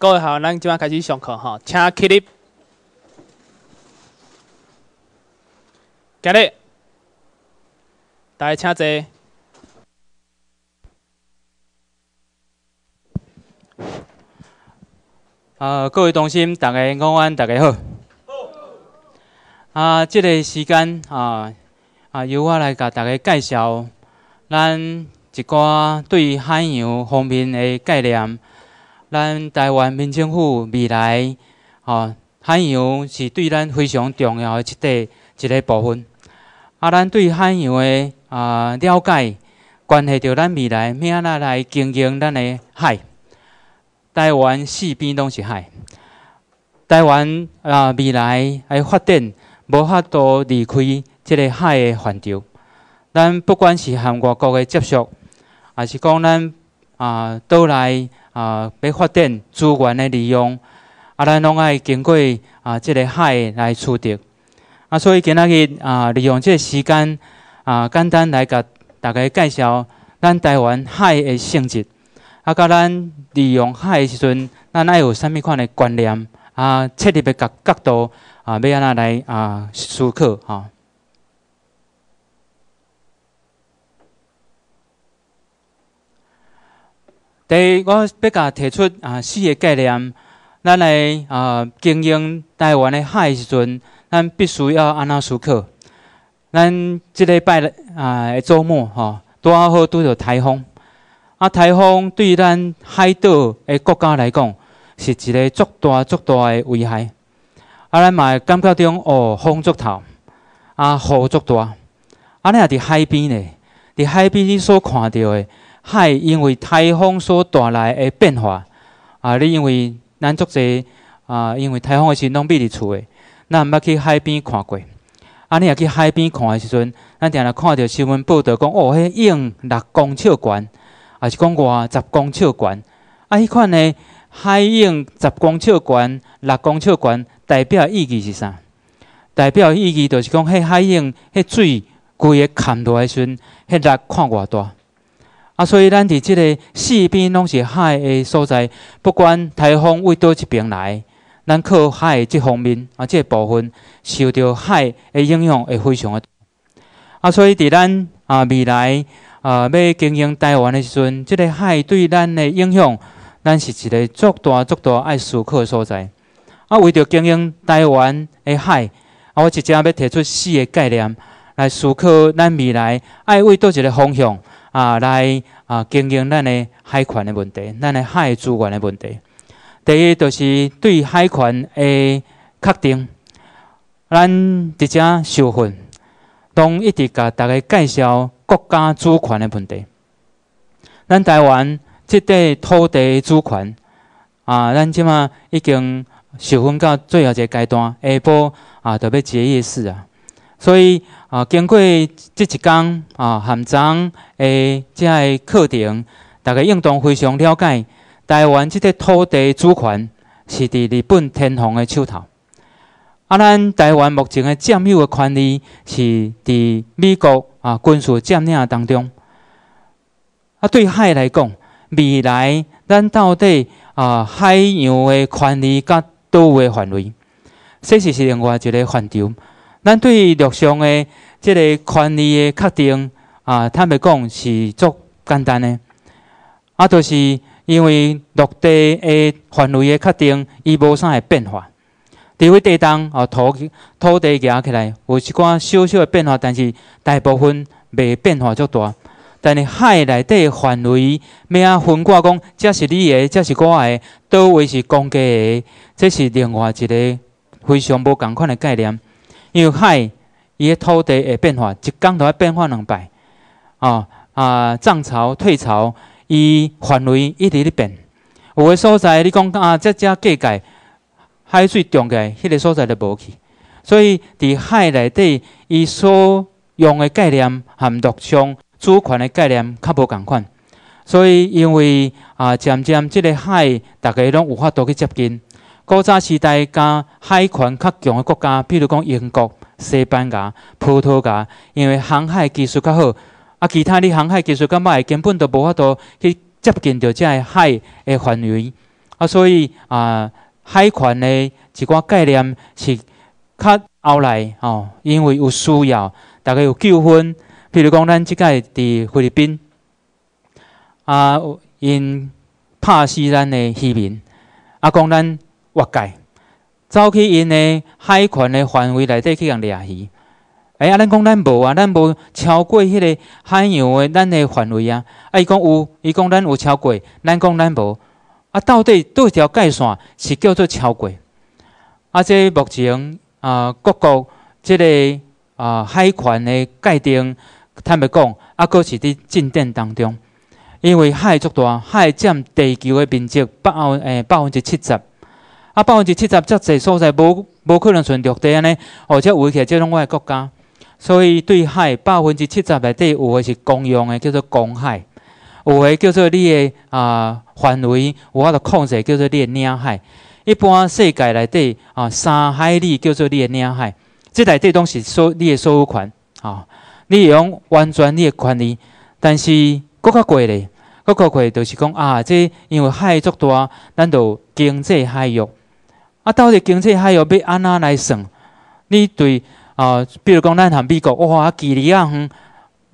各位好，咱即摆开始上课吼，请起立。今日大家请坐。啊，各位同心，大家午安，大家好。好。啊，这个时间啊啊，由我来甲大家介绍咱一寡对海洋方面的概念。咱台湾民政府未来，吼海洋是对咱非常重要的一块一个部分。啊，咱对海洋的啊了解，关系到咱未来明仔来经营咱的海。台湾四边都是海，台湾啊未来的发展无法度离开这个海的范畴。咱不管是含外国的接触，还是讲咱啊岛内。啊，要发展资源的利用，啊，咱拢爱经过啊，这个海来取得。啊，所以今仔日啊，利用这时间啊，简单来甲大家介绍咱台湾海的性质，啊，甲咱利用海的时阵，咱爱有甚物款的观念啊，切入的角角度啊，要安怎来啊思考吼。第，我要甲提出啊四个概念，咱来啊经营台湾的海时阵，咱必须要安那思考。咱这礼拜啊周末吼，拄、啊、好拄着台风。啊，台风对咱海岛的国家来讲，是一个足大足大的危害。啊，咱嘛感觉中哦，风足大，啊雨足大。啊，咱也伫海边咧，伫海边你所看到的。海因为台风所带来的变化啊！你因为咱足侪啊，因为台风的时，拢秘伫厝的，咱毋捌去海边看过。啊，你若去海边看的时阵，咱定定看到新闻报道讲，哦，迄影六公尺高，也是讲外十公尺高。啊，迄款的海影十公尺高、六公尺高，代表意义是啥？代表意义就是讲，迄海影、迄水规个砍落的时阵，迄力看偌大。啊，所以咱伫即个四边拢是海的所在，不管台风位倒一边来，咱靠海的即方面啊，即个部分受着海的影响，会非常的。啊，所以伫咱啊未来啊要经营台湾的时阵，即个海对咱的影响，咱是一个足大足大爱思考的所在。啊，为着经营台湾的海，啊，我直接要提出四个概念来思考咱未来爱位倒一个方向。啊，来啊，经营咱的海权的问题，咱的海资源的问题。第一，就是对海权的确定，咱直接授勋，当一直甲大家介绍国家主权的问题。咱台湾这块土地主权啊，咱即马已经授勋到最后一个阶段，下晡啊，得被结业式啊。所以啊，经过这一天啊，含章诶，即个课程，大家应当非常了解，台湾即个土地主权是伫日本天皇的手头。啊，咱台湾目前的占有个权利是伫美国啊军事占领当中。啊，对海来讲，未来咱到底啊海洋的权利甲多位范围？这是是另外一个范畴。咱对陆上的即个权利的确定啊，坦白讲是足简单的，啊，就是因为陆地的范围的确定，伊无啥会变化。除非地动啊，土土地举起来有一寡小小的变化，但是大部分袂变化足大。但是海内底范围，咩啊分割讲，这是你的，这是我的，都为是公家的，这是另外一个非常无共款的概念。因为海伊个土地会变化，一江要变化两摆。哦啊涨潮退潮，伊范围一直咧变。有的所在，你讲啊，即家界界海水涨改，迄个所在就无去。所以伫海内底，伊所用的概念含陆上主权的概念较无共款。所以因为啊，渐渐即个海，逐个拢有法多去接近。古早时代，甲海权较强的国家，比如讲英国、西班牙、葡萄牙，因为航海技术较好，啊，其他的航海技术较歹，根本都无法度去接近到遮个海的范围。啊，所以啊，海权的一寡概念是较后来吼，因为有需要，大概有纠纷，比如讲咱即届伫菲律宾，啊，因拍死咱的渔民，啊，讲咱。我界，走去因的海权的范围内底去共掠鱼，哎啊，咱讲咱无啊，咱无超过迄个海洋的咱的范围啊。啊，伊讲有，伊讲咱有超过，咱讲咱无。啊，到底一条界线是叫做超过？啊，即目前啊各国即个啊海权的界定，坦白讲，啊搁是伫进展当中，因为海足大，海占地球的面积百分诶百分之七十。啊，百分之七十，遮济所在无无可能存绿地安尼，而且围起来遮种我诶国家，所以对海百分之七十内底有诶是公用诶，叫做公海；有诶叫做你诶啊范围，有法度控制，叫做你诶领海。一般世界内底啊，三海里叫做你诶领海，即内底拢是所你诶所有权啊，你会用完全你诶权利，但是搁较贵咧。搁较贵就是讲啊，这因为海足大，咱就经济海域。啊，到底经济还要要安那来算？你对啊，比如讲咱含美国，哇，距离啊远，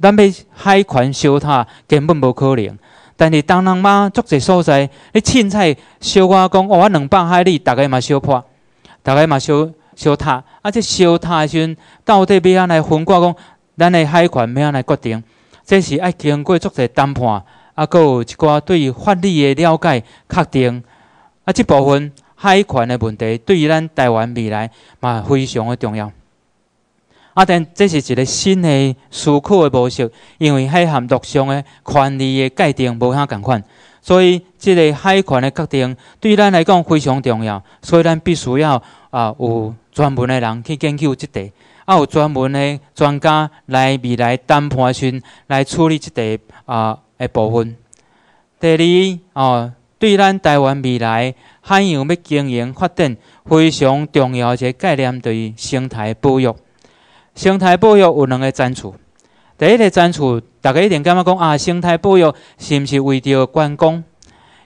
咱要海权修塔根本无可能。但是当人妈足侪所在，你凊彩小我讲，哇，两百海里大概嘛烧破，大概嘛烧烧塔。啊，这烧塔时阵到底要安那分割？讲咱的海权要安那决定？这是爱经过足侪谈判，啊，个有一寡对法律的了解，确定啊，这部分。海权的问题对于咱台湾未来嘛非常的重要。啊，但这是一个新的思考的模式，因为海峡陆上的权利的界定无啥共款，所以这个海权的决定对咱来讲非常重要。所以咱必须要啊有专门的人去研究这块，啊，有专门的专家来未来谈判时，来处理即块啊的部分。第二哦，对咱台湾未来。海洋要经营发展，非常重要一个概念，就是生态保育。生态保育有两个层次。第一个层次，大家一定感觉讲啊，生态保育是毋是为着观光？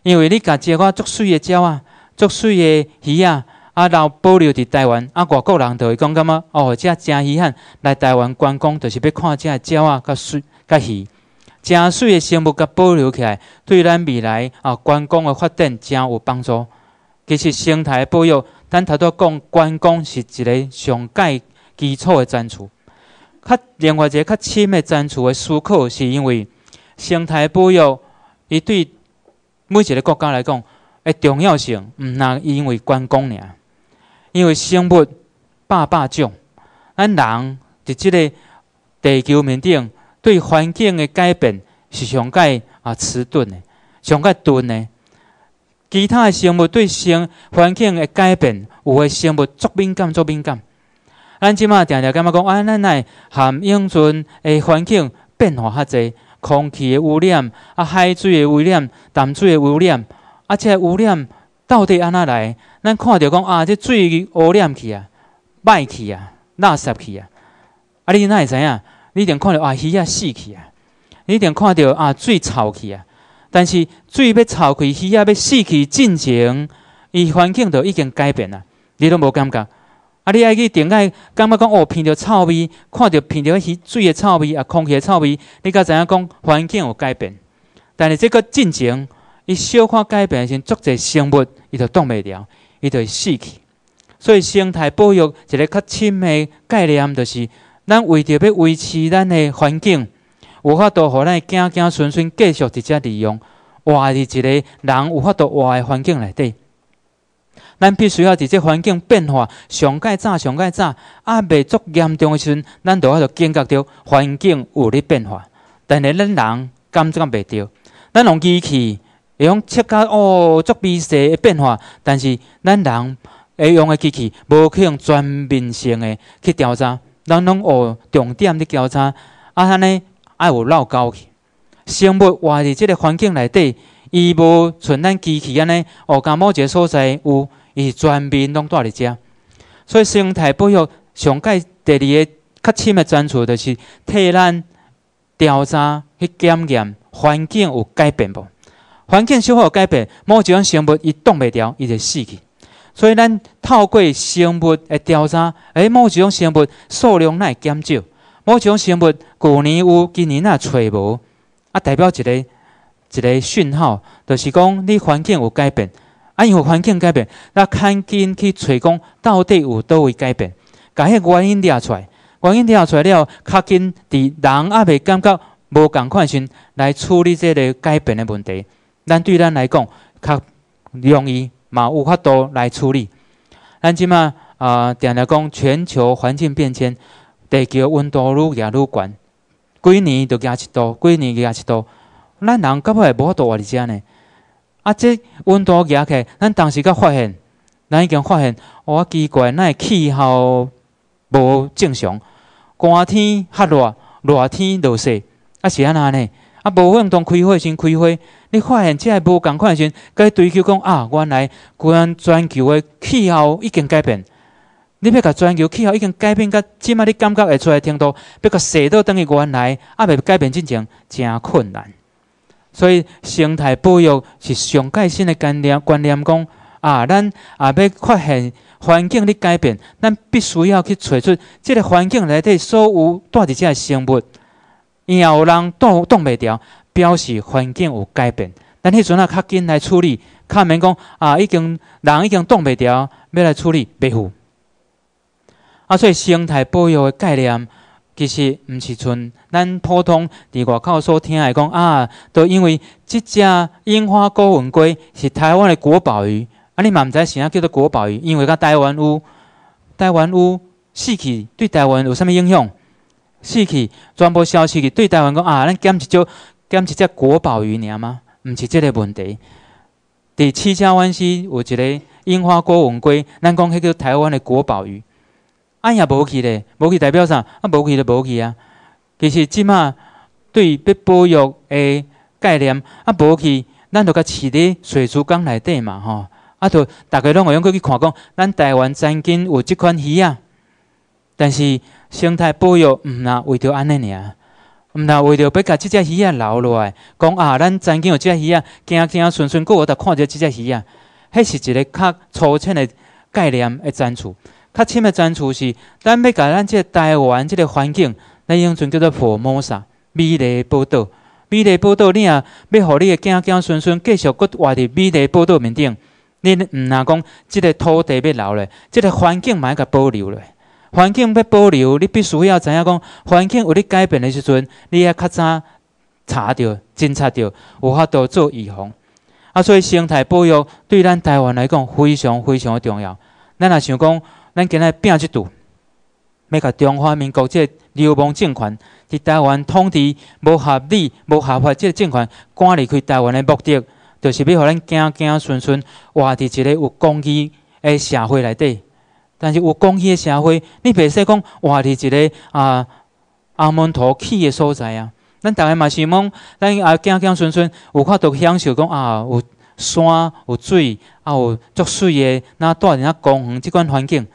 因为你甲即款足水个鸟啊、足水个鱼啊，啊留保留伫台湾，啊外国人就会讲感觉哦，遮真稀罕，来台湾观光就是要看遮鸟啊、甲水、甲鱼，真水个生物甲保留起来，对咱未来啊观光个发展真有帮助。其实生态保育，咱头拄讲观光是一个上界基础的战取。较另外一个较深的战取的思考，是因为生态保育，伊对每一个国家来讲的重要性，毋那因为观光尔，因为生物百百种，咱人伫即个地球面顶，对环境的改变是上界啊迟钝的，上界钝的。其他生物对生环境的改变，有的生物作敏感，作敏感。咱即马定定感觉讲？啊，咱来含永存的环境变化较侪，空气的污染，啊，海水的污染，淡水的污染，啊，且污染到底安怎来？咱看着讲啊，这水污染去啊，歹去啊，垃圾去啊。啊，你哪会知影？你一定看着啊，鱼仔死去啊，你一定看着啊，水臭去啊。但是水要臭气，鱼也要死去。进程，伊环境就已经改变了，你都无感觉。啊，你爱去顶爱，感觉讲哦，闻到臭味，看到闻到鱼水的臭味啊，空气的臭味，你才知影讲环境有改变。但是这个进程，伊小可改变，先足济生物伊就挡袂了，伊就死去。所以生态保育一个较深的概念，就是咱为着要维持咱的环境。有法度，互咱仔仔孙孙继续伫遮利用，活伫一个人有法度活的环境内底。咱必须要伫这环境变化上盖早、上盖早，啊，未足严重时，阵，咱都要着感觉着环境有咧变化。但是咱人感觉袂着，咱用机器会用测割哦，足微细的变化。但是咱人会用的机器无去用全面性的去调查，咱拢学重点的调查啊，安尼。爱有绕交去，生物活伫即个环境内底，伊无存在机器安尼。哦，干某一个所在有，伊是全面拢住伫遮。所以生态保育上界第二个较深的专注，就是替咱调查去检验环境有改变无。环境稍好有改变？某一种生物伊冻袂牢，伊就死去。所以咱透过生物的调查，哎，某一种生物数量会减少。某种生物，旧年有，今年也找无，啊，代表一个一个讯号，就是讲你环境有改变，啊，有环境改变，那赶紧去找讲到底有倒位改变，把迄原因列出来，原因列出来了，较紧，伫人也未感觉无共款先来处理即个改变的问题，咱对咱来讲较容易嘛，有法度来处理。咱即嘛啊，定来讲全球环境变迁。地球温度愈加愈悬，几年就加一度，几年加一度。咱人根本会无法度活伫遮呢。啊，这温度加起，咱当时甲发现，咱已经发现，哇，奇怪，那气候无正常。寒天较热，热天落雪，啊是安那呢？啊，法分当开会先开花，你发现个无共款时，该追求讲啊，原来，果全球的气候已经改变。你要甲全球气候已经改变，到即马你感觉会出来程度，要甲世道等于原来也未改变，进程真困难。所以生态保育是上界新的观念观念，讲啊，咱啊要发现环境咧改变，咱必须要去找出即个环境内底所有多少只生物，然后人挡挡袂牢，表示环境有改变。咱迄阵啊，较紧来处理，较免讲啊，已经人已经挡袂牢，要来处理维护。啊，所以生态保育的概念其实毋是像咱普通伫外口所听来讲啊，都因为即只樱花勾纹龟是台湾的国宝鱼。啊，你嘛毋知是叫做国宝鱼，因为甲台湾有台湾有死去对台湾有啥物影响？死去全部消失去对台湾讲啊，咱减一只减一只国宝鱼尔吗？毋是即个问题。伫七家湾是有一个樱花勾纹龟，咱讲迄个台湾的国宝鱼。啊，也无去咧，无去代表啥？啊，无去就无去啊。其实即马对要保育的概念，啊，无去，咱都甲饲在水族缸内底嘛，吼。啊，都大家拢会用过去看讲，咱台湾曾经有即款鱼啊。但是生态保育，毋若为着安尼尔，毋若为着要甲即只鱼啊留落来，讲啊，咱曾经有即只鱼啊，惊惊顺顺过我，才看着即只鱼啊。迄是一个较粗浅的概念的展出。较深的层次是，咱要甲咱即个台湾即个环境，咱用阵叫做破摩砂美丽宝岛，美丽宝岛，你啊要互你个囝囝孙孙继续搁活伫美丽宝岛面顶，恁毋呐讲即个土地要留咧，即个环境嘛要保留咧。环境要保留，你必须要知影讲环境有咧改变的时阵，你要较早查着、侦察着，有法度做预防。啊，所以生态保育对咱台湾来讲非常非常重要。咱若想讲。咱今日拼即拄要共中华民国即流氓政权，伫台湾统治无合理、无合法即政权，赶离去台湾的目的，就是欲互咱行行顺顺，活伫一个有公义的社会内底。但是有公义的社会，你袂使讲，活伫一个啊阿门陀去的所在啊，咱逐个嘛是讲，咱啊行行顺顺，有法度享受讲啊有山有水啊有足水个那大个公园即款环境。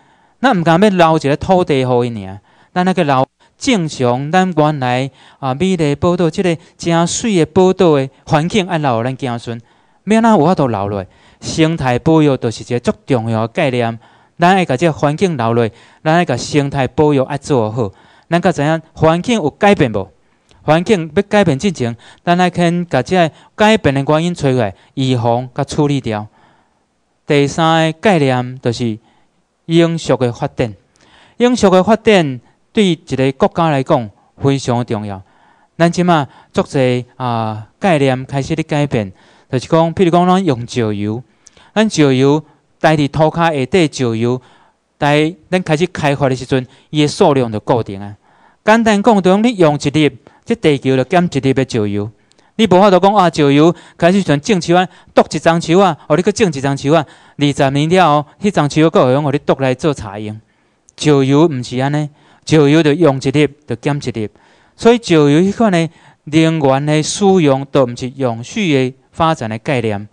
咱毋敢要留一个土地互伊尔，咱那个留正常，咱原来啊美丽报道即个真水诶报道诶环境要留互咱子孙，安怎有法度留落。生态保育就是一个足重要诶概念。咱要甲即个环境留落，咱要甲生态保育爱做好。咱甲知影环境有改变无？环境要改变之前，咱来肯甲这改变诶原因出来，预防甲处理掉。第三个概念就是。永续的发展，永续的发展对一个国家来讲非常重要。咱即嘛，作个啊概念开始咧改变，就是讲，譬如讲咱用石油，咱石油待伫涂骹下底石油，待咱开始开发的时阵，伊的数量就固定啊。简单讲，就讲你用一粒，即地球就减一粒的石油。你无法度讲啊，石油开始从种树啊，剁一丛树啊，哦，你去种一丛树啊，二十年了哦，迄丛树够用，哦，你剁来做茶用。石油毋是安尼，石油着用一粒，着减一粒，所以石油迄款呢，能源的使用都毋是永续的发展的概念。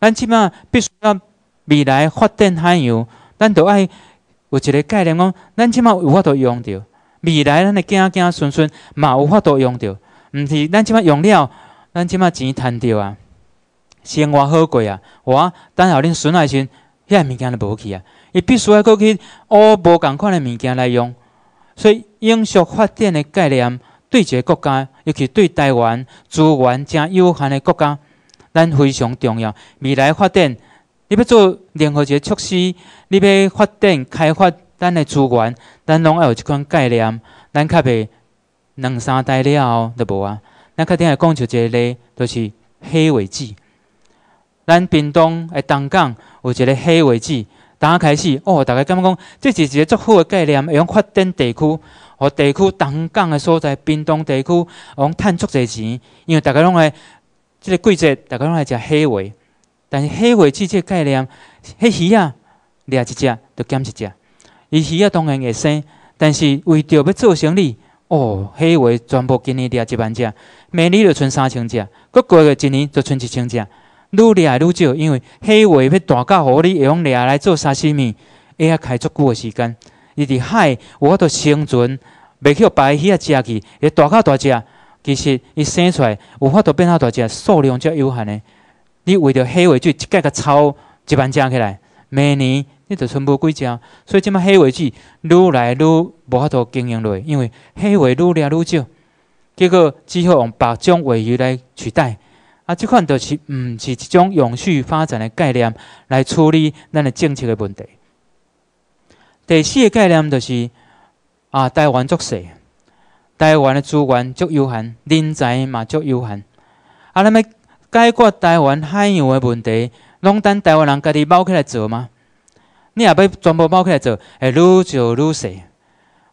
咱即码必须要未来发展海洋，咱着爱有一个概念讲，咱即码有法度用着。未来咱的囝囝孙孙嘛有法度用着，毋是咱即码用了。咱即马钱趁着啊，生活好过啊，我等下后恁孙爱心，遐物件就无去啊。伊必须要搁去学无共款的物件来用，所以永续发展的概念，对一个国家，尤其对台湾资源正有限的国家，咱非常重要。未来发展，你要做任何一个措施，你要发展开发咱的资源，咱拢爱有一款概念，咱较袂两三代了后就无啊。咱较天来讲就一个，就是黑尾鸡。咱屏东诶东港有一个黑尾鸡，打开始哦，大家感觉讲，这是一个足好诶概念，会用发展地区互地区东港诶所在、屏东地区，往趁足侪钱。因为大家拢会即个季节大家拢会食黑尾，但是黑尾鸡个概念，迄鱼啊，掠一只，就减一只。伊鱼啊，当然会生，但是为着要做生理。哦，虾尾全部今年掠一万只，明年就剩三千只，搁过个一年就剩一千只，愈掠愈少，因为虾尾要大家互你用掠来做啥事？会要开足久个时间，伊伫海有法度生存，袂去白鱼啊，食去，伊大个大只，其实伊生出来有法度变较大只，数量则有限的。你为着黑尾就一届个抄一万只起来，明年。就剩无几只。所以即卖黑尾置愈来愈无法度经营落，因为黑尾愈掠愈少，结果只好用白种尾鱼来取代。啊，即款就是毋是一种永续发展的概念来处理咱的政策的问题。第四个概念就是啊，台湾作死，台湾的资源足有限，人才嘛足有限，啊，咱要解决台湾海洋的问题，拢等台湾人家己包起来做吗？你也要全部包起来做，会愈做愈细。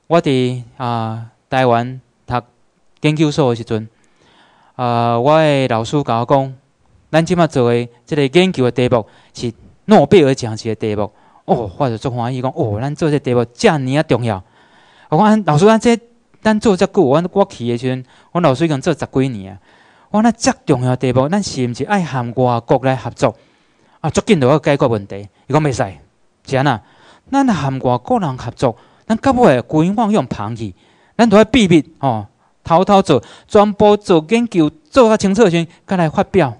我伫啊台湾读研究所的时阵，啊，我的老师甲我讲，咱即马做诶即个研究的题目是诺贝尔奖级的题目。哦，我就足欢喜讲，哦，咱做这题目遮尔啊重要。我讲老师，咱这咱做遮久，我我去的时阵，我老师已经做十几年啊。我讲遮重要个题目，咱是毋是爱含外国来合作，啊，足紧着要解决问题。伊讲袂使。安呐，咱含外国人合作，咱格规千去用螃去，咱都要秘密哦，偷偷做，全部做研究，做较清楚先，再来发表。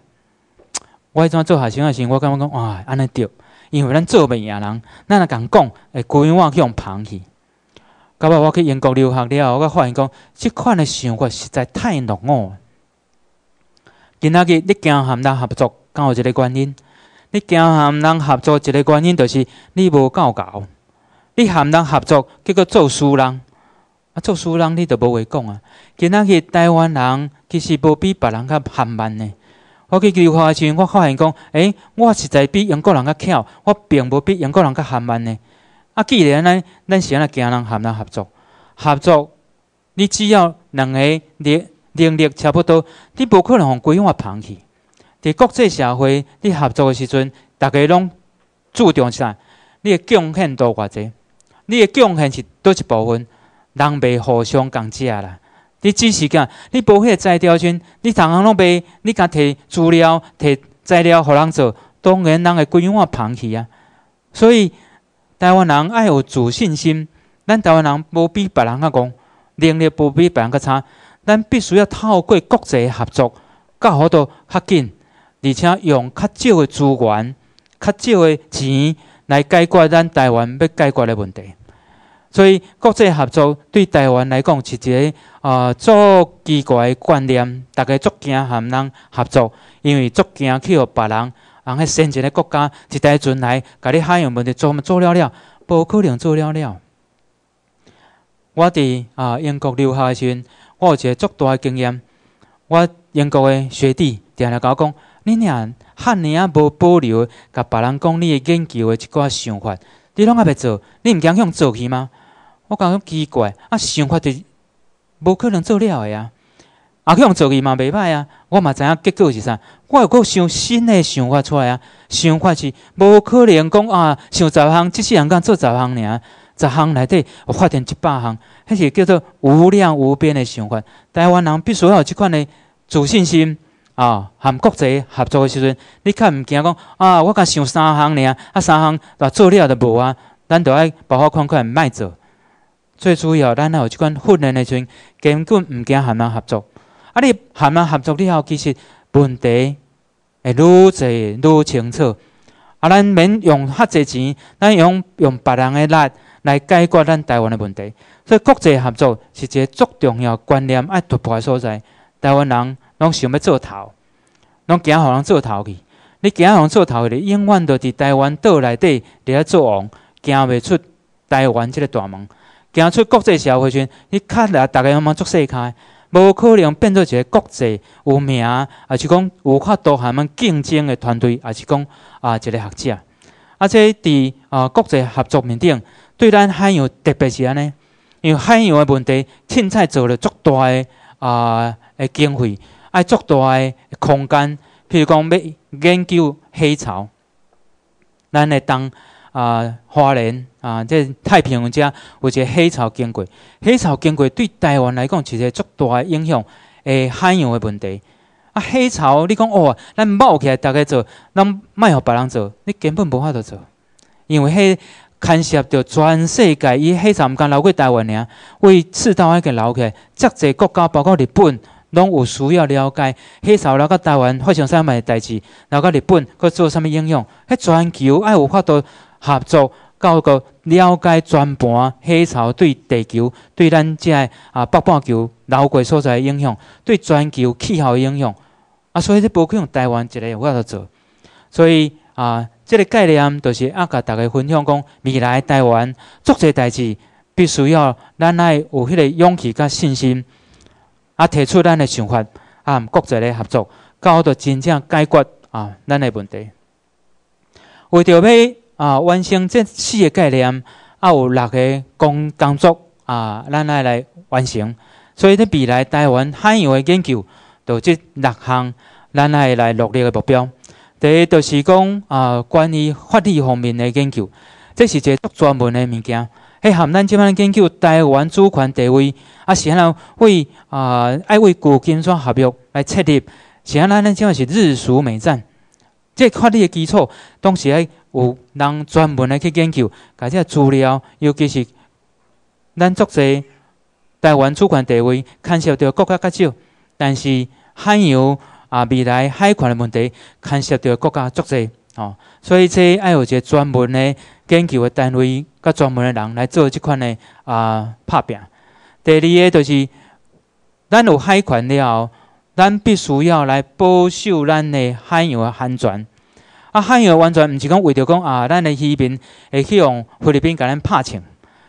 我迄阵做学生的时候，我感觉讲哇，安尼对，因为咱做袂赢人，咱若敢讲，会规万去用螃去，到尾我去英国留学了，我发现讲，即款的想法实在太浓哦。今仔日你跟含咱合作，敢有一个原因。你惊含人合作一个原因，就是你无够搞。你含人合作，结果做输人，啊做输人，你都无话讲啊。今仔去台湾人，其实无比别人较含慢呢。我去留学的时阵，我发现讲，诶，我实在比英国人较巧，我并无比英国人较含慢呢。啊，既然咱咱安尼惊人含人合作，合作，你只要两个力能力差不多，你无可能互规碗啊去。在国际社会，你合作的时阵，大家拢注重起来。你贡献多偌济？你诶贡献是倒一部分。人袂互相共食啦，你只是干，你无迄个才调钱，你同行拢袂，你敢摕资料、摕材料，互人做。当然，人会规我盘去啊。所以，台湾人要有自信心。咱台湾人无比别人较讲，能力无比别人较差。咱必须要透过国际合作，搞好多较紧。而且用较少的资源、较少的钱来解决咱台湾要解决的问题，所以国际合作对台湾来讲是一个啊，足奇怪的观念。大家足惊和人合作，因为足惊去互别人，人诶先进的国家一代船来，家你海洋问题做做了了，无可能做了了。我伫啊英国留学时，我有一个足大的经验。我英国诶学弟定定甲我讲。你遐汉尔啊，无保留，甲别人讲你研究诶一寡想法，你拢阿袂做，你毋去向做去吗？我感觉奇怪，啊，想法就无可能做了诶啊。啊，向做去嘛袂歹啊，我嘛知影结果是啥，我有阁想新诶想法出来啊。想法是无可能讲啊，想十行，即世人干做十行尔，十行内底发展一百行，迄是叫做无量无边诶想法。台湾人必须要有即款诶自信心。啊，含国际合作的时阵，你较毋惊讲啊？我甲想三项尔，啊三项若做了都无啊，咱都爱保护款款卖做。最主要，咱有即款训练的时阵，根本毋惊含人合作。啊，你含人合作，了后其实问题会愈侪愈清楚。啊，咱免用哈侪钱，咱用用别人的力来解决咱台湾的问题。所以，国际合作是一个足重要观念爱突破的所在，台湾人。拢想要做头，拢惊人做头去。你惊人做头去，永远都伫台湾岛内底伫遐做王，行袂出台湾即个大门，行出国际社会村，你较也逐个慢慢做细开，无可能变做一个国际有名，也是讲有法度含们竞争的团队，也是讲啊一个学者。而且伫啊国际合作面顶，对咱海洋特别是安尼，因为海洋的问题，凊彩做了足大的啊诶经费。爱足大的空间，譬如讲要研究黑潮，咱会当啊华人啊，在太平洋遮有一个黑潮经过，黑潮经过对台湾来讲，是一个足大的影响，诶，海洋的问题啊。黑潮，你讲哦，咱捞起来逐个做，咱莫互别人做，你根本无法度做，因为迄牵涉到全世界，伊黑潮敢流过台湾尔，为赤道迄个留起，来，遮济国家包括日本。拢有需要了解黑潮，了个台湾发生啥物代志，了个日本佫做啥物应用？迄全球爱有法度合作，到个了解全盘黑潮对地球、对咱遮个啊北半球流过所在影响，对全球气候影响啊。所以，这不用台湾一个有法度做。所以啊，即个概念就是啊，甲大家分享讲，未来台湾做这代志，必须要咱爱有迄个勇气佮信心。啊！提出咱的想法，啊，国际咧合作，搞得真正解决啊，咱的问题。为着要啊完成这四个概念，啊有六个工工作啊，咱来来完成。所以，伫未来台湾海洋的研究，就这六项，咱来来努力的目标。第一，就是讲啊，关于法律方面的研究，这是一个专门的物件。迄含咱即摆研究台湾主权地位，啊，是安尼为啊爱为旧金山合约来确立，是安尼咱即摆是日苏美战，这法律的基础，当时有人专门来去研究，而且资料，尤其是咱作制台湾主权地位牵涉到国家较少，但是海洋啊未来海权的问题牵涉到国家足侪。哦，所以这爱有一个专门的、坚固的单位，甲专门的人来做即款的啊，拍拼。第二个就是，咱有海权了后，咱必须要来保守咱的海洋的安全。啊，海洋安全毋是讲为着讲啊，咱的渔民会去用菲律宾甲咱拍枪、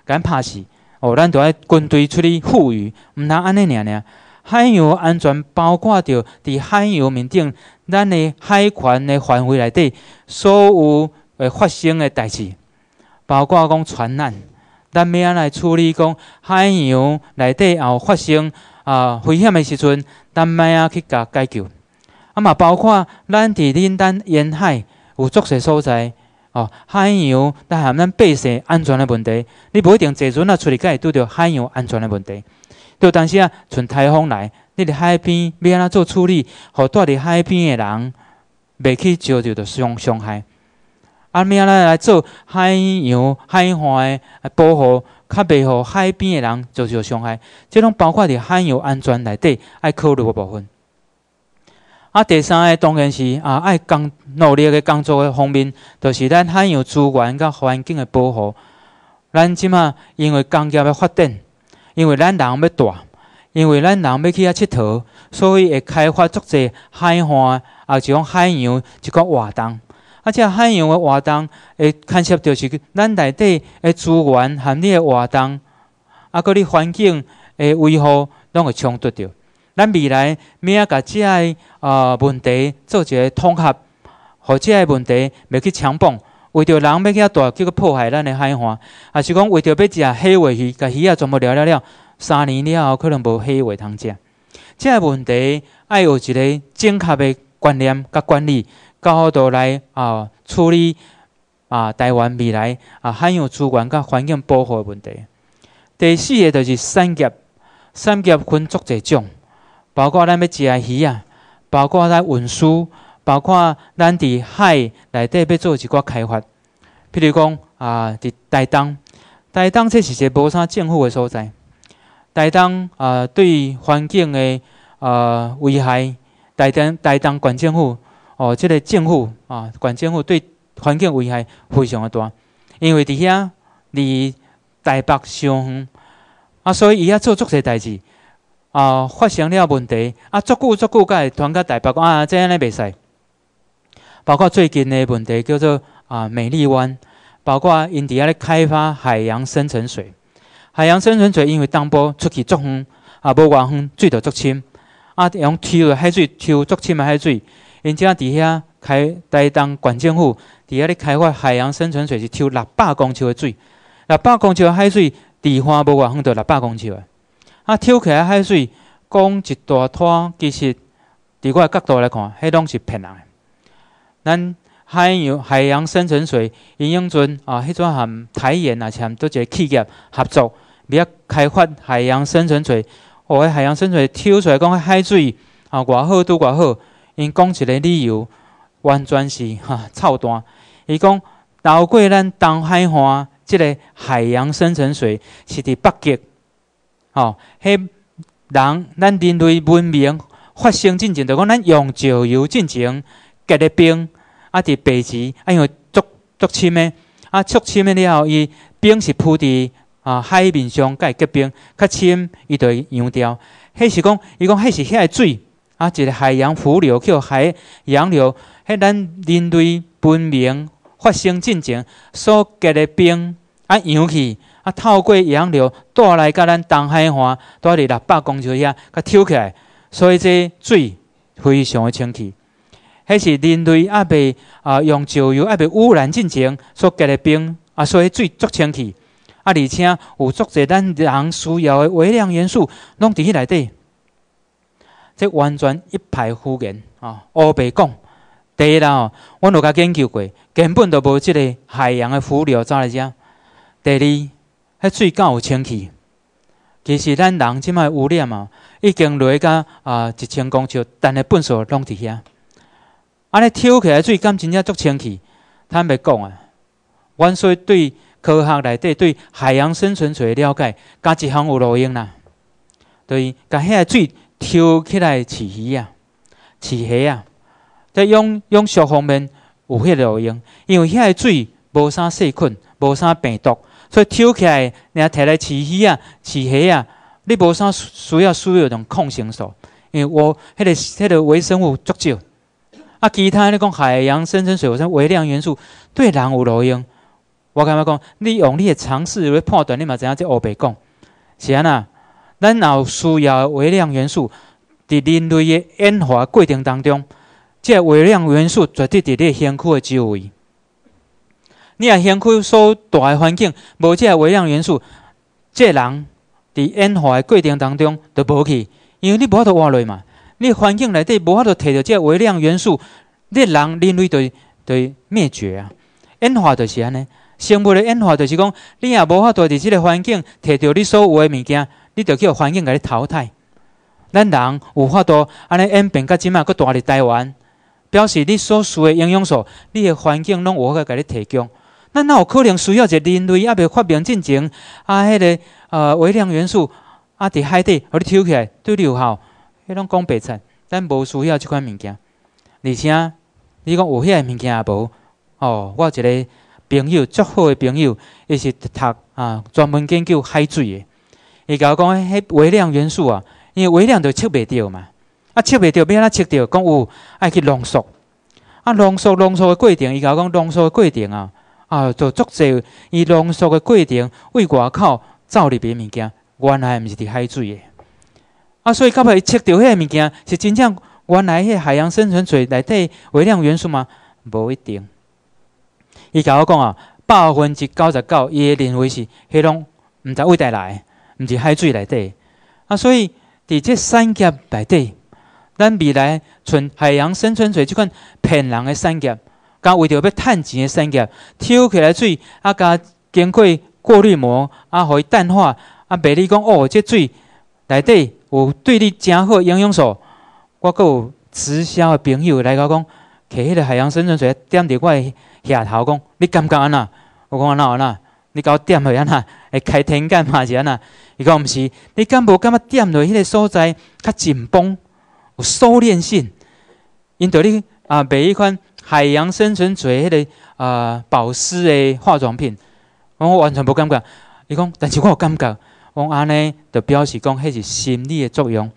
甲咱拍死哦，咱爱军队出去富裕，毋通安尼尔尔。海洋安全包括着伫海洋面顶，咱的海权的范围内底，所有会发生的代志，包括讲船难，咱要安来处理讲海洋内底也有发生啊危险的时阵，咱咪啊去甲解救。啊嘛，包括咱伫恁咱沿海有足些所在哦，海洋但含咱百姓安全的问题，你不一定坐船啊处理会拄着海洋安全的问题。就当时啊，从台风来，你伫海边，安怎做处理，互住伫海边诶人未去，招就伤伤害。啊，安咱来做海洋、海岸嘅保护，较袂互海边诶人遭受伤害。即拢包括伫海洋安全内底爱考虑诶部分。啊，第三个当然是啊，爱工努力嘅工作嘅方面，就是咱海洋资源甲环境嘅保护。咱即嘛因为工业嘅发展。因为咱人要大，因为咱人要去遐佚佗，所以会开发足济海岸，啊，是种海洋一个活动。啊，即海洋的活动，会牵涉到是咱内底诶资源含你诶活动，啊，个你环境诶维护，拢会冲突着。咱未来，咩啊，甲即个呃问题做一个统合，互即个问题袂去强碰。为着人要遐大，去佫破坏咱的海岸，也是讲为着要食黑尾鱼，甲鱼啊全部了了了，三年了后可能无黑尾通食。即个问题爱有一个正确的观念佮管理，刚好都来啊处理啊台湾未来啊海洋资源佮环境保护的问题。第四个就是产业，产业分足侪种，包括咱要食鱼啊，包括咱运输。包括咱伫海内底要做一寡开发，譬如讲啊，伫台东，台东是一个无啥政府的所在。台东啊，对环境的啊危害，台东台东县政府，哦，即个政府啊县政府对环境危害非常的大，因为伫遐离台北上远，啊，所以伊遐做足些代志，啊，发生了问题，啊，足久足久，甲会传到台北啊，这样咧袂使。包括最近的问题叫做啊，美丽湾，包括因底下咧开发海洋深层水。海洋深层水因为当波出去足风，啊，无偌远水就足深啊。用抽的海水抽足深的海水，因正底下开台东县政府底下咧开发海洋深层水，是抽六百公尺的水。六百公尺的海水，地花无偌远就六百公尺。的，啊，抽起来海水讲一大摊，其实伫我角度来看，迄拢是骗人。的。咱海洋海洋深层水、因用水啊，迄阵含台盐啊，倒多个企业合作，要开发海洋深层水。迄海洋深层水抽出来，讲海水啊，偌好拄偌好。因讲一个理由，完全是哈操蛋。伊讲，导过咱东海湾即个海洋深层水是伫北极。哦，迄人咱人类文明发生进程，就讲咱用石油进程。结个冰啊，伫北极啊，因为足足深诶，啊，足深诶，了后伊冰是铺伫啊海面上会结冰较深，伊就融掉。迄是讲伊讲，迄是遐个水啊，一个海洋浮流叫海洋流，迄咱人类文明发生进程所结的冰啊融去啊，透过洋流带来甲咱东海湾，伫六百公尺遐，甲抽起来，所以这水非常的清气。迄是人类啊，被啊用石油啊被污染，进行所结的冰啊，所以水足清气啊，而且有足侪咱人需要的微量元素，拢伫迄内底，这完全一派胡言啊！乌白讲第一啦，我有甲研究过，根本都无即个海洋的浮流走来遮。第二，迄水敢有清气。其实咱人即卖污染啊，已经落去个啊一千公尺，但个粪扫拢伫遐。安尼抽起来水，敢真正足清气。坦白讲啊，阮所以对科学内底对海洋生存水了解，加一项有路用啦，就是把遐水抽起来饲鱼啊、饲虾啊。在用用俗方面有个路用，因为遐水无啥细菌、无啥病毒，所以抽起来你啊来饲鱼啊、饲虾啊，你无啥需要需要种抗生素，因为我迄个迄个微生物足少。啊，其他你讲海洋深层水，有说微量元素对人有路用。我感觉讲，你用你的尝试去判断你嘛知影即乌白讲，是安那？咱有需要微量元素。伫人类的演化过程当中，这微量元素绝对伫你身躯的周围。你若身躯所大的环境无这微量元素，这人伫演化的过程当中就无去，因为你无法活落去嘛。你环境内底无法度摕到这微量元素，你人人类对对灭绝啊！演化就是安尼，生物的演化就是讲，你也无法度伫即个环境摕到你所有的物件，你得叫环境给你淘汰。咱人有法度安尼演变到即满个大的台湾，表示你所需的营养素，你的环境拢无法给你提供。咱若有可能需要者人类还未发明进前啊？迄个呃微量元素啊，伫海底互你抽起来对你有效？迄拢讲白菜，咱无需要即款物件。而且你讲有遐物件也无。哦，我一个朋友，足好诶朋友，伊是读啊，专门研究海水诶。伊甲我讲，迄微量元素啊，因为微量著测袂着嘛，啊，测到，着安哪测着，讲有爱去浓缩。啊，浓缩浓缩诶过程，伊甲我讲浓缩诶过程啊，啊，就足济伊浓缩诶过程为外口造入别物件，原来毋是伫海水诶。啊，所以到尾伊测到迄个物件是真正原来个海洋生存水内底微量元素吗？无一定。伊甲我讲啊，百分之九十九伊会认为是迄统毋知位带来，毋是海水内底啊。所以伫这三甲内底，咱未来存海洋生存水即款骗人的三甲，为着要趁钱的三甲抽起来水，啊加经过过滤膜啊，互伊淡化啊，袂你讲哦，这水内底。有对你真好，营养素。我阁有直销的朋友来甲我讲，摕迄个海洋深层水点伫我额头讲，你感觉安那？我讲安那安那？你甲我点去安那？会开天干嘛是安啊？伊讲毋是，你敢无感觉点去迄个所在较紧绷，有收敛性？因着你啊买迄款海洋深层水迄个啊保湿的化妆品，我完全无感觉。伊讲，但是我有感觉。讲安尼，就表示讲迄是心理的作用。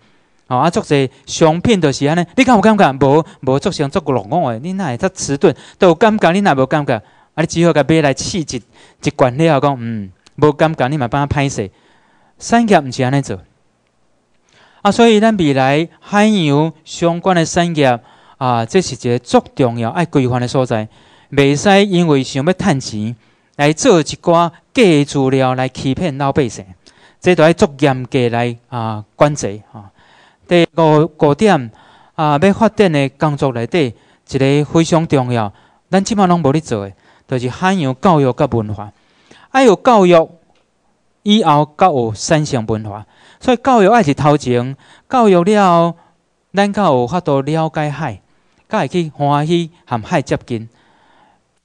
哦，啊，作些商品就是安尼。你敢有感觉？无无作成作过落网的，你哪会遮迟钝？都有感觉，你哪无感觉？啊，你只好甲买来试一一罐了后讲，嗯，无感觉，你嘛帮他歹势。产业毋是安尼做。啊，所以咱未来海洋相关的产业啊，这是一个足重要爱规范的所在，袂使因为想要趁钱来做一寡假资料来欺骗老百姓。即爱足严格来啊管制啊，第五五点啊，要发展的工作内底一个非常重要，咱即满拢无咧做的，就是海洋教育甲文化。爱有教育以后才有三项文化，所以教育爱是头前，教育了，后，咱才有法度了解海，才会去欢喜含海接近。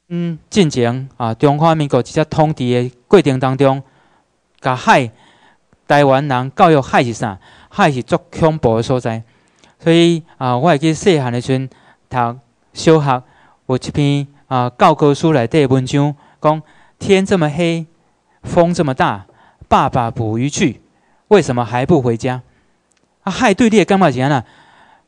嗯，进前啊，中华民国直接统治的过程当中，甲海。台湾人教育海是啥？海是足恐怖的所在。所以啊，我会去细汉的时阵读小学，有一篇啊教科书底写文章，讲天这么黑，风这么大，爸爸捕鱼去，为什么还不回家？啊，海对你感觉是安啊？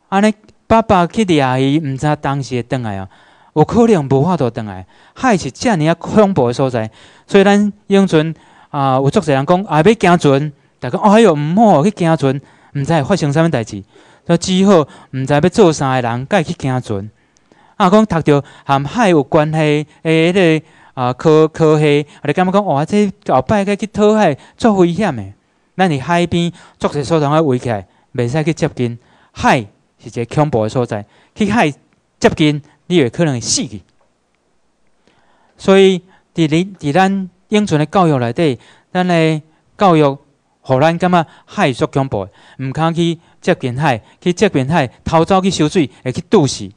安尼，爸爸去掠鱼，毋知当时回来哦，有可能无法度回来。海是尔啊恐怖的所在？所以咱永存啊，有足侪人讲，啊，要行船。大家哦，哎呦，唔好去惊船，毋知会发生啥物代志，所只好毋知要做啥嘅人，该去惊船。啊，讲读着含海有关系，诶，迄个啊，科科学，啊，哋感觉讲，哇，这后摆该去讨海，足危险诶。咱伫海边筑一疏塘仔围起来，袂使去接近。海是一个恐怖诶所在，去海接近，你会可能会死去。所以，伫临伫咱英存诶教育内底，咱诶教育。互咱感觉海属恐怖，毋敢去接近海，去接近海，偷走去烧水，会去堵死。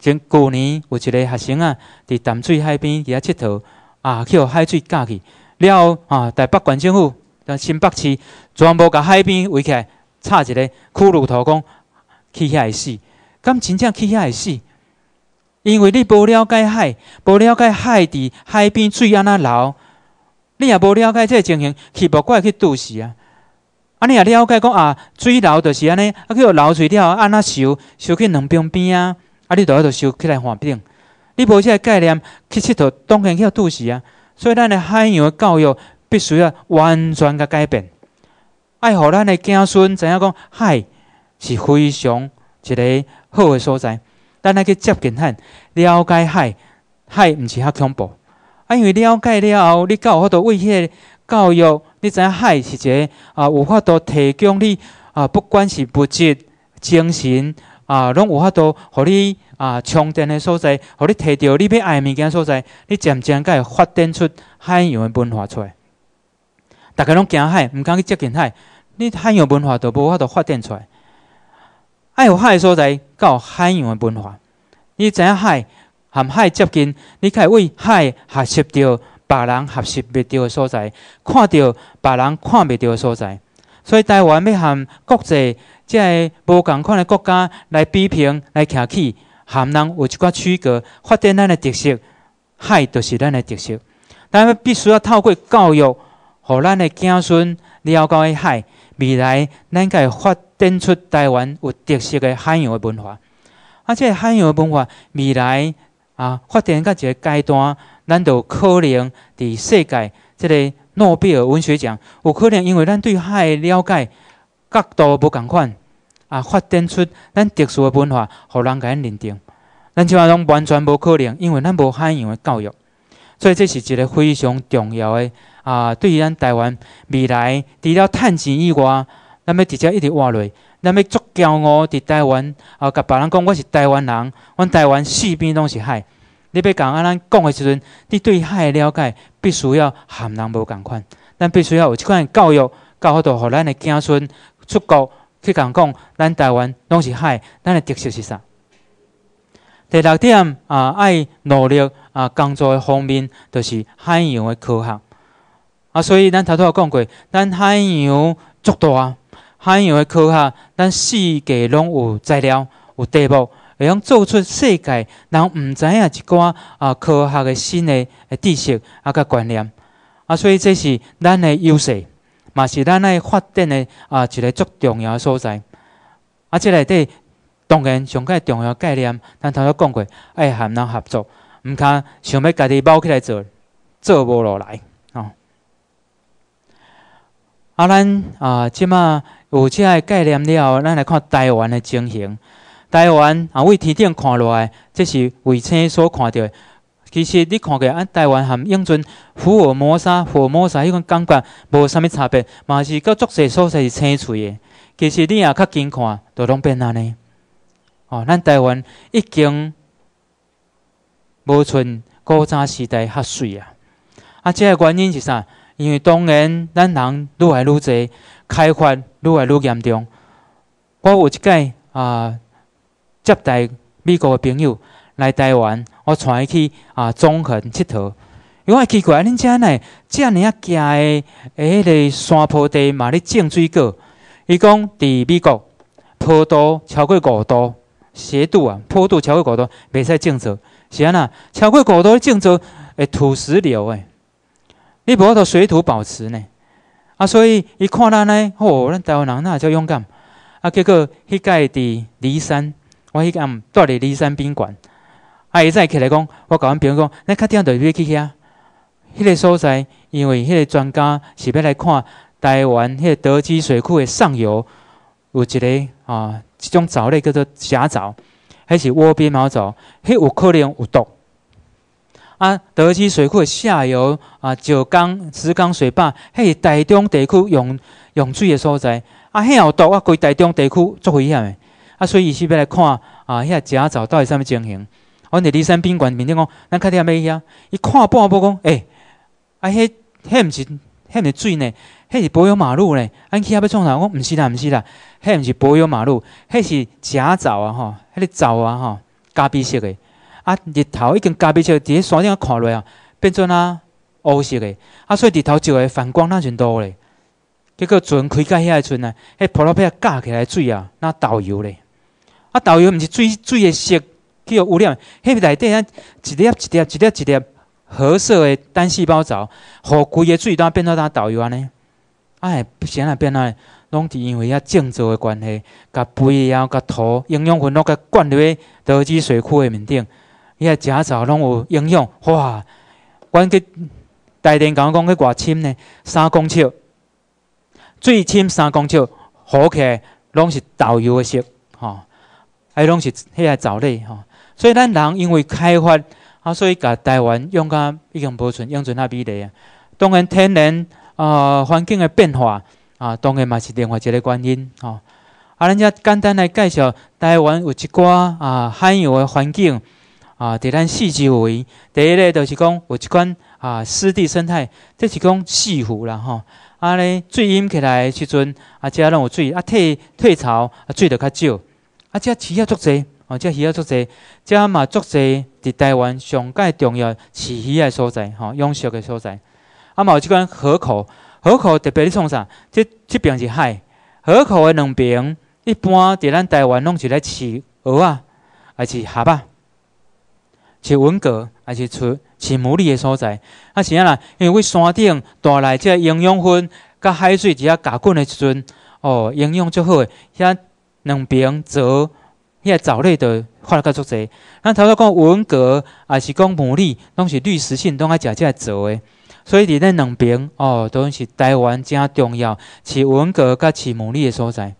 前旧年有一个学生啊，伫淡水海边伫遐佚佗，啊，去互海水嫁去，了啊，台北县政府在新北市，全部甲海边围起来，插一个骷髅头讲去遐会死，敢真正去遐会死，因为你无了解海，无了解海伫海边水安那流。你也无了解即个情形，去无怪去堵死啊！啊，你也了解讲啊，水流就是安尼，啊，叫流水了，安那收收去两边边啊，啊，你倒要收起来换病。你无即个概念，去佚佗，当然去堵死啊。所以，咱的海洋的教育必须要完全个改变，爱互咱的子孙知影讲，海是非常一个好的所在，咱来去接近海，了解海，海毋是较恐怖。因为了解了，后，你有法多为个教育，你知影海是一个啊，有法度提供你啊，不管是物质、精神啊，拢有法度互你啊充电的所在，互你摕到你要爱物件所在，你渐渐会发展出海洋的文化出来。逐个拢惊海，毋敢去接近海，你海洋文化都无法度发展出来。爱有海的所在，有海洋的文化，你知影海。和海接近，你可以为海学习到别人学习未到的所在，看到别人看未到的所在。所以台湾要和国际即个无同款的国家来比拼、来行起，和人有一寡区隔，发展咱的特色，海就是咱的特色。但们必须要透过教育，和咱的子孙了解海，未来咱以发展出台湾有特色的海洋的文化，而且海洋的文化未来。啊，发展到一个阶段，咱就可能伫世界即个诺贝尔文学奖，有可能因为咱对海了解角度无共款，啊，发展出咱特殊的文化，互人甲咱认定。咱即话拢完全无可能，因为咱无海洋的教育。所以这是一个非常重要的啊，对于咱台湾未来除了探钱以外，咱要直接一直落。去。咱要足骄傲，伫台湾，啊，甲别人讲我是台湾人，阮台湾四边拢是海。你要讲安咱讲的时阵，你对海的了解，必须要含人无共款。咱必须要有即款教育，教好度互咱的子孙出国去讲讲，咱台湾拢是海，咱的特色是啥？第六点啊，爱努力啊，工作方面就是海洋的科学啊。所以咱头头讲过，咱海洋足大。海洋的科学，咱世界拢有材料、有地步，会用做出世界人毋知影一寡啊科学的新诶知识啊甲观念啊，所以这是咱诶优势，嘛是咱诶发展诶啊一个足重要诶所在。啊，即内底当然上个重要概念，咱头先讲过爱和人合作，毋通想欲家己包起来做，做无落来吼。啊，咱啊即卖。有遮个概念了，咱来看台湾的情形。台湾啊，为天顶看落，来，即是为青所看到。的。其实你看起，啊，台湾含英、俊福尔摩沙、尔摩沙，迄款感觉无啥物差别，嘛是各足侪所在是青翠的。其实你也较近看，都拢变安尼。哦，咱台湾已经无存古早时代较水啊。啊，遮个原因是啥？因为当然咱人愈来愈侪开发。愈来愈严重。我有一次啊接待美国的朋友来台湾，我带伊去啊中横佗。伊讲：“奇怪，恁遮内遮尔啊建的迄个山坡地，嘛咧种水果。伊讲伫美国坡度超过五度斜度啊，坡度超过五度袂使种植。是啊呐，超过五度种植会土石流诶，你无法度水土保持呢？啊，所以伊看咱咧，吼，咱台湾人那叫勇敢。啊，结果迄届伫骊山，我迄讲住伫骊山宾馆，啊，伊再起来讲，我甲阮朋友讲，咱确定着要去遐？迄个所在，因为迄个专家是要来看台湾迄个德基水库的上游有一个啊，一种藻类叫做甲藻，还是窝边毛藻，迄有可能有毒。啊，德基水库下游啊，九江石冈水坝，迄是台中地区用用水的所在，啊，嘿有毒，啊，规台中地区足危险的，啊，所以伊是要来看啊，遐假藻到底甚物情形？阮伫骊山宾馆面顶讲，咱看定下咩遐，伊看半步讲，诶啊，迄迄毋是毋是水呢，迄是柏油马路呢，咱去遐要创啥？我毋是啦，毋是啦，迄毋是柏油马路，迄是假藻啊，吼，迄个藻啊，吼，咖啡色的。啊！日头已经加袂少，伫咧山顶看落啊，变做呐乌色个。啊，所以日头就会反光呐，真多嘞。结果船开到遐个村呐，迄普罗皮啊架起来水啊，那导游嘞。啊，导游毋是水水个色，叫污染。迄内底啊，一粒一粒一粒一粒褐色个单细胞藻，好贵个水都变做当导游安尼。哎，不行啊，变啊，拢是因为遐种造的关系，甲肥啊，甲土营养分拢甲灌入去德基水库的面顶。迄个食藻拢有影响，哇！阮个大田港讲去偌深呢，三公尺，最深三公尺，好起来拢是豆油的色，吼，还拢是迄个藻类，吼。所以咱人因为开发啊，所以甲台湾用甲已经保存、永存阿比丽啊。当然，天然啊环境的变化啊，当然嘛是另外一个原因，吼。啊，咱家简单来介绍台湾有一寡啊罕有的环境。啊！伫咱四周围，第一个就是讲，有一款啊湿地生态，即是讲西湖啦吼。啊咧，水淹起来时阵，啊，遮拢有水，啊退退潮啊，水得较少啊，遮鱼也足侪，哦，只鱼也足侪，遮嘛足侪伫台湾上界重要饲鱼的所在吼，养鱼的所在。啊嘛，有一款河口，河口特别咧创啥？即即边是海，河口的两边一般伫咱台湾拢是咧饲蚵啊，还是虾啊。是文蛤，还是出是牡蛎的所在？啊，是啊啦，因为山顶带来即营养分，甲海水一啊夹滚的时阵，哦，营养足好，的，遐两边则遐藻类就发较足侪。咱头先讲文蛤，也是讲牡蛎，拢是滤食性，拢爱食即个藻的。所以伫咱两边，哦，都是台湾正重要，是文蛤甲是牡蛎的所在。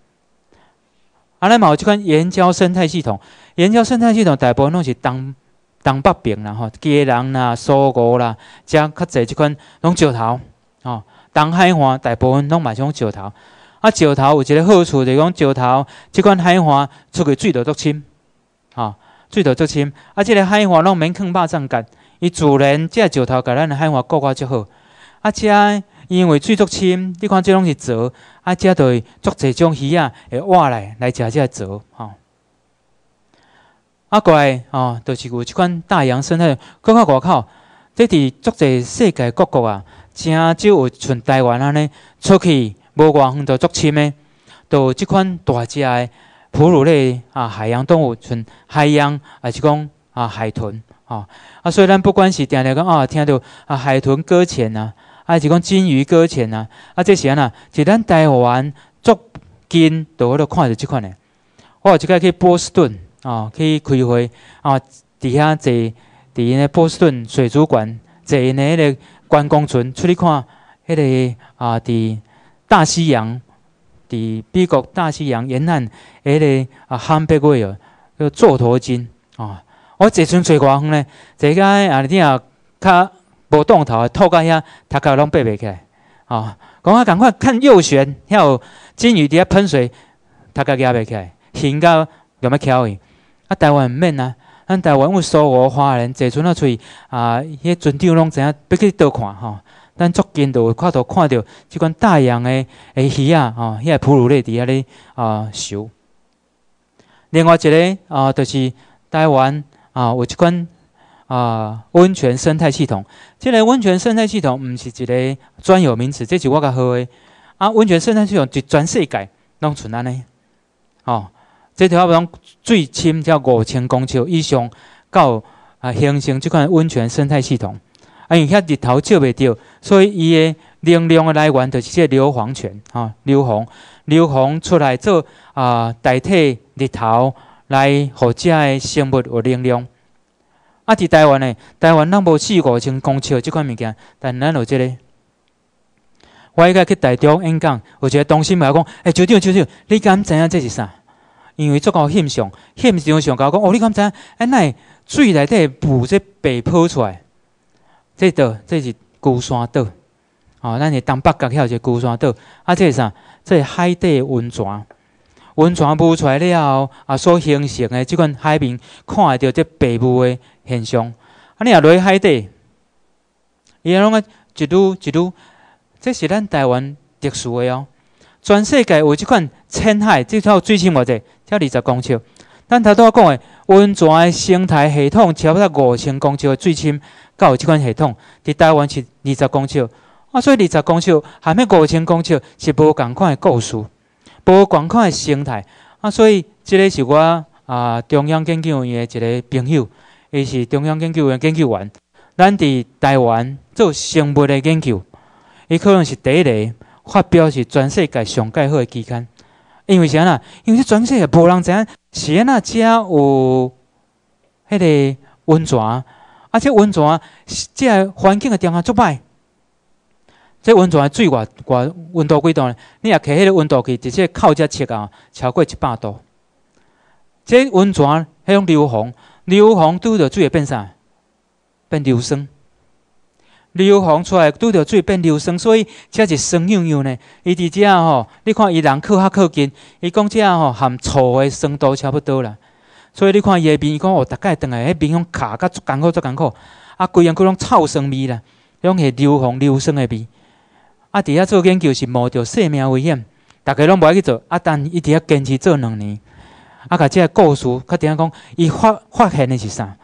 啊，咱嘛，有即款岩礁生态系统，岩礁生态系统大部分拢是东。东北边啦吼，鸡人啦、苏姑啦，遮较侪即款拢石头吼。东海岸大部分拢是种石头，啊，石头有一个好处，就讲石头即款海岸出去水度足深，吼，水度足深，啊，即个海岸拢免坑肉粽干，伊自然即石头甲咱的海岸顾啊足好。啊，遮因为水足深，你看即拢是石，啊，遮就足侪种鱼仔会挖来来即个石吼。啊，乖，哦，就是有即款大洋生态。看看外口，即伫足济世界各国啊，真少有像台湾安尼出去无远远就足深的，有即款大只的哺乳类啊，海洋动物，像海洋，也是讲啊海豚，吼啊，所以咱不管是定定讲啊，听到啊海豚搁浅啊，还是讲金鱼搁浅啊，啊这些呐，是咱台湾足近就可乐看着即款的，我有一下去波士顿。哦，去开会，啊，伫遐坐，伫因个波士顿水族馆，坐因个迄个观光船出去看，迄个啊，伫大西洋，伫美国大西洋沿岸，迄个啊，憨八龟哦，叫座头鲸。哦，我坐船坐偌远咧，坐间啊尼听，较无动头，拖到遐，头壳拢爬袂起来。哦，讲啊赶快看右旋，遐有鲸鱼伫遐喷水，头壳加袂起来，行到有咩翘去。啊，台湾毋免啊，咱台湾有苏俄华人坐船啊出去啊，迄船长拢知影，要去倒看吼。咱足近都有看到，看到即款大洋的诶鱼啊，吼，迄个哺乳类底遐咧啊，少。另外一个啊，就是台湾啊，有一款啊温泉生态系统。即个温泉生态系统毋是一个专有名词，这是我较好诶。啊，温泉生态系统伫全世界拢存在尼吼。这条讲最深才五千公尺以上，到啊形成即款温泉生态系统。因遐日头照袂到，所以伊的能量的来源就是这硫磺泉啊，硫磺硫磺出来做啊代替日头来互遮的生物有能量。啊，伫台湾呢，台湾咱无四五千公尺即款物件，但咱有即个。我应该去台中演讲，有一个同事麦讲，哎，舅舅舅舅，你敢知影这是啥？因为足够欣赏，欣赏上讲讲，哦，你敢知？哎，那水内底雾这白抛出来，这道这是孤山岛，哦，咱你东北角遐有一个孤山岛，啊，这是啥？这是海底温泉，温泉浮出来了后，啊，所形成的即款海面，看会到这白雾的现象，啊，你也落去海底，伊拢啊一路一路，这是咱台湾特殊的哦，全世界有即款青海，即套水深偌济？要二十公尺，咱头拄仔讲的温泉生态系统超过五千公尺的最深，才有即款系统。伫台湾是二十公尺，啊，所以二十公尺含迄五千公尺是无共款的故事，无共款的生态。啊，所以即个是我啊中央研究院的一个朋友，伊是中央研究院研究员。咱伫台湾做生物的研究，伊可能是第一个发表是全世界上盖好的期刊。因为啥呢？因为这全世界无人知影，谢那遮有迄个温泉，而且温泉遮环境的条件足歹。这温泉的水，偌偌温度几度？呢？你若摕迄个温度计直接靠遮测啊，超过一百度。这温泉迄种硫磺，硫磺拄着水会变啥？变硫酸。硫磺出来，拄到水变硫酸，所以才是酸洋洋呢。伊伫遮吼，你看伊人靠较靠近，伊讲遮吼含醋的酸度差不多啦。所以你看伊的面，伊讲哦，逐概倒来，下边用卡较艰苦，足艰苦。啊，规样佫拢臭酸味啦，讲是硫磺、硫酸的味。啊，伫遐做研究是冒着生命危险，逐个拢无爱去做。啊，但伊伫遐坚持做两年。啊，甲遮个故事，甲底下讲，伊发发现的是啥？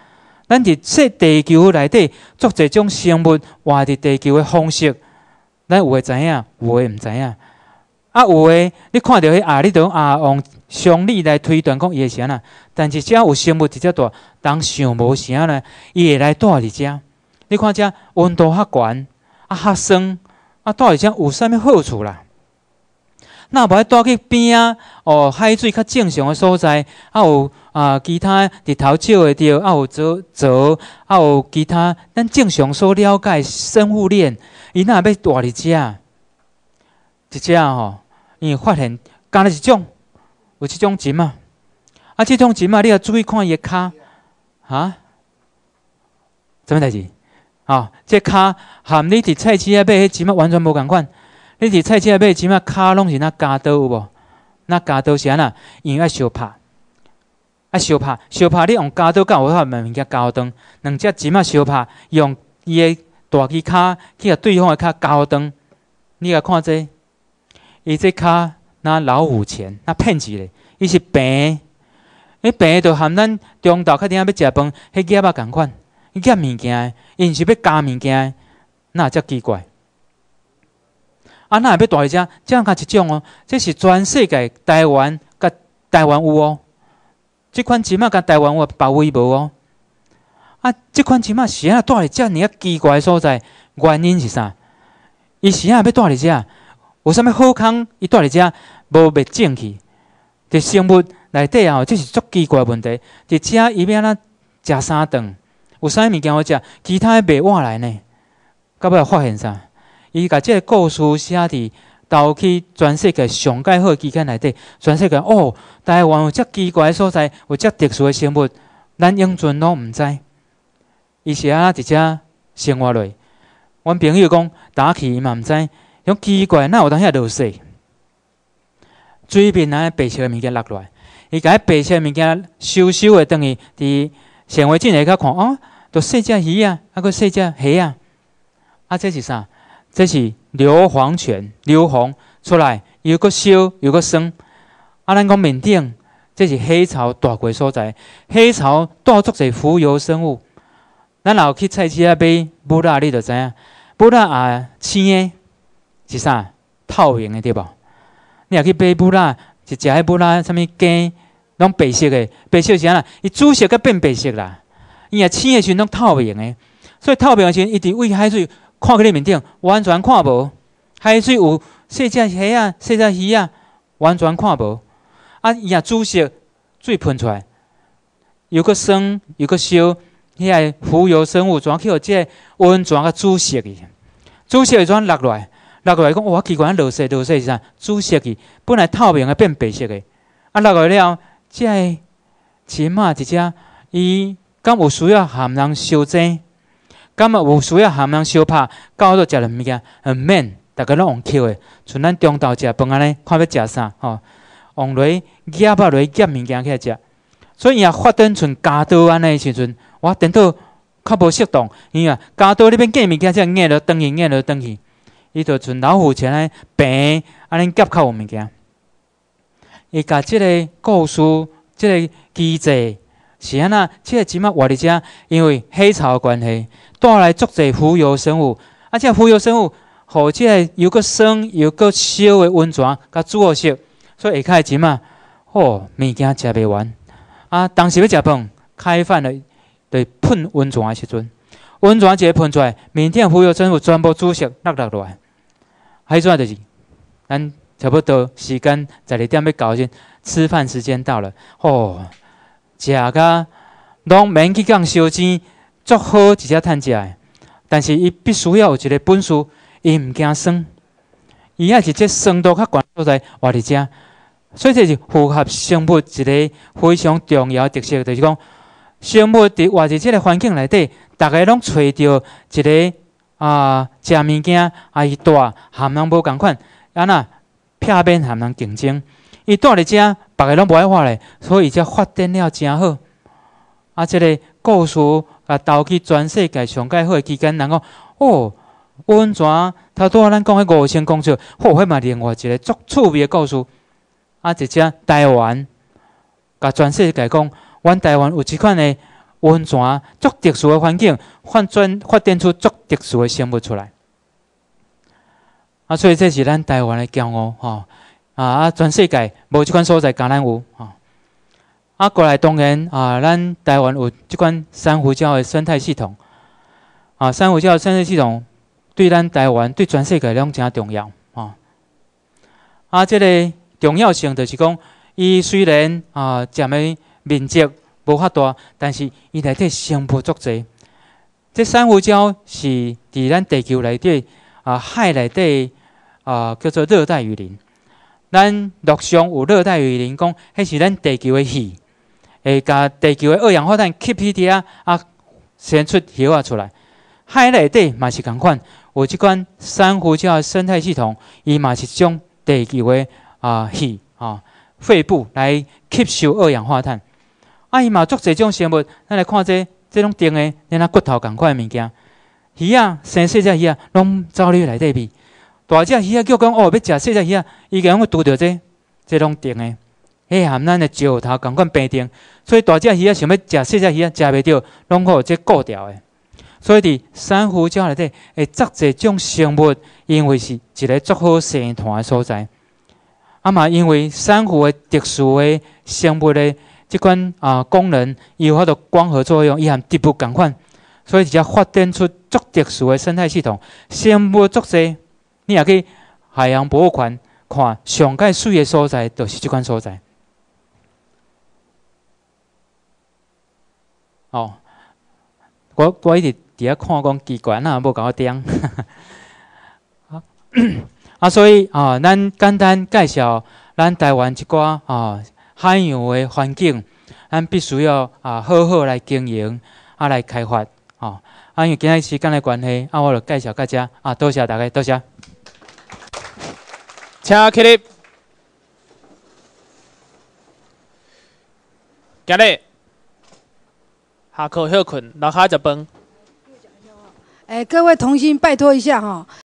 咱伫说地球内底做一种生物，活伫地球的方式，咱有会知影，有会毋知影。啊，有诶，你看到迄阿你着啊，用常理来推断讲伊会啥啦。但是只要有生物直接大，人想无啥呢，伊会来带伫遮。你看遮温度较悬，啊较酸，啊带伫遮有啥物好处啦？那无要带去边啊！哦，海水较正常的所在，还有啊其他日头照的着，还有遮遮，还有其他咱正常所了解生物链，伊若要带伫遮，一只吼！因为发现干一种有一种鱼仔啊，即种鱼仔，你要注意看伊的骹哈？怎物代志？啊，这骹含你伫菜市啊买迄鱼仔，完全无共款。你菜市车买只仔卡拢是那加刀有无？那加刀是安怎因爱相拍，爱相拍，相拍你用加刀搞，有法慢慢甲搞断。两只只仔相拍，用伊个大只卡去甲对方个卡搞断。你来看这，伊这卡那老虎钳，那骗子嘞！伊是病，伊病就含咱中昼较厅要食饭，迄个也共款，伊夹物件，毋是要夹物件，那才奇怪。啊，那要带回家，这样加一种哦。这是全世界台湾、甲台湾有哦。这款起码甲台湾话包围无哦。啊，这款起码是啊，带回遮你啊奇怪所在，原因是啥？伊是啊，要带回遮，有啥物好康？伊带回遮，无袂进去。伫生物内底啊，这是足奇怪问题。伫遮伊要尼食三顿，有啥物件好食？其他的袂外来呢？到尾发现啥？伊即个故事写伫投去全世界上盖好期间内底，全世界哦，台湾有遮奇怪诶所在，有遮特殊诶生物，咱永存拢毋知。伊是安怎伫遮生活落来。阮朋友讲，打嘛毋知，好奇怪，哪有当遐落水，水面那白色物件落来，伊迄白色物件收收诶，等于伫显微镜下较看，哦，都细只鱼啊，阿个细只虾啊，阿即是啥？这是硫磺泉，硫磺出来，又个烧，又个生。啊，咱讲面顶，这是黑潮大过所在。黑潮大作是浮游生物。咱若有去菜市啊买布拉，你就知影，布拉啊，生的，是啥？透明的对无？你若去买布拉，是食迄布拉，啥物鸡，拢白色诶，白色是啥啦？伊煮熟甲变白色啦。伊啊生的时阵拢透明的，所以透明的时阵一直危海水。看去你面顶，完全看无，海水有细只虾啊、细只鱼啊，完全看无。啊，伊啊煮熟水喷出来，又个酸，又个烧，迄个浮游生物全去互即个温泉个煮熟去，煮熟会转落来，落来讲哇，奇怪，落细落细，是啥？煮熟去，本来透明的变白色嘅，啊，落来了，即起码一只伊敢有需要含人烧蒸。感觉有需要含门小到搞到食了物件呃免，逐个拢往捡的。像咱中昼食饭安尼，看要食啥？吼，往里夹吧里夹物件起来食。所以伊啊，发展成加刀安尼时阵，我顶到较无适当。伊啊，加刀那边夹物件，只硬了东西，硬了东西，伊就像老虎车来平安尼夹较有物件。伊甲即个故事，即个机制。是安那即个子嘛，活伫遮，因为黑潮关系带来足侪浮游生物，而且浮游生物好，个又个生又个烧的温泉，甲煮食，所以下开金嘛，哦，物件食袂完，啊，当时要食饭，开饭了，对喷温泉的时阵，温泉一下喷出来，面顶浮游生物全部煮熟，落落落来，还出来就是，咱差不多时间十二点要到先，吃饭时间到了，哦。食甲拢免去讲烧钱，做好一只趁食诶。但是伊必须要有一个本事，伊毋惊酸，伊啊是即酸度较悬所在活伫遮，所以这是符合生物一个非常重要特色，就是讲生物伫活伫即个环境内底，逐个拢揣着一个啊食物件，啊伊大含能无共款，啊若片面含能竞争，伊住伫遮。别个拢无爱画咧，所以才发展了真好。啊，这个故事啊，导致全世界上盖好诶期间，人讲哦，温泉，他拄仔咱讲诶五千公尺，或迄嘛另外一个足趣味诶故事。啊，一只台湾，甲全世界讲，阮台湾有一款诶温泉，足特殊诶环境，发展发展出足特殊诶生物出来。啊，所以这是咱台湾诶骄傲吼。啊！啊，全世界无即款所在，戛咱有啊。啊，过来当然啊，咱台湾有即款珊瑚礁的生态系统啊。珊瑚礁生态系统对咱台湾对全世界拢种重要啊。啊，即个重要性就是讲，伊虽然啊，占面面积无法大，但是伊内底生物足侪。即珊瑚礁是伫咱地球内底啊海内底啊叫做热带雨林。咱陆上有热带雨林，讲迄是咱地球的气，会甲地球的二氧化碳吸起伫啊，啊，生出叶仔出来。海内底嘛是共款，有即款珊瑚礁生态系统，伊嘛是将地球的啊气吼肺部来吸收二氧化碳。啊，伊嘛足侪种生物，咱来看这这种定的，像那骨头共款物件，鱼啊，生细只鱼啊，拢走例内底去。大只鱼仔叫讲哦，要食细只鱼仔，伊个拢拄着这，这拢定诶。迄含咱诶石头，共款平定，所以大只鱼仔想要食细只鱼仔，食袂着，拢互这固掉诶。所以伫珊瑚礁内底，会集侪种生物，因为是一个足好生诶所在。啊嘛，因为珊瑚诶特殊诶生物诶即款啊功能，伊有法度光合作用，伊含植物共款，所以直接发展出足特殊诶生态系统，生物足侪。你也可以海洋博物馆看上界水的所在，就是即款所在。哦，我我一直伫遐看讲机关 啊，无搞我懂啊所以啊，咱简单介绍咱台湾即寡啊海洋的环境，咱必须要啊好好来经营啊来开发哦啊，因为今日时间的关系啊，我就介绍到遮啊，多谢大家，多谢。请起立。今日下课休困，楼下食饭。哎，各位童星，拜托一下哈。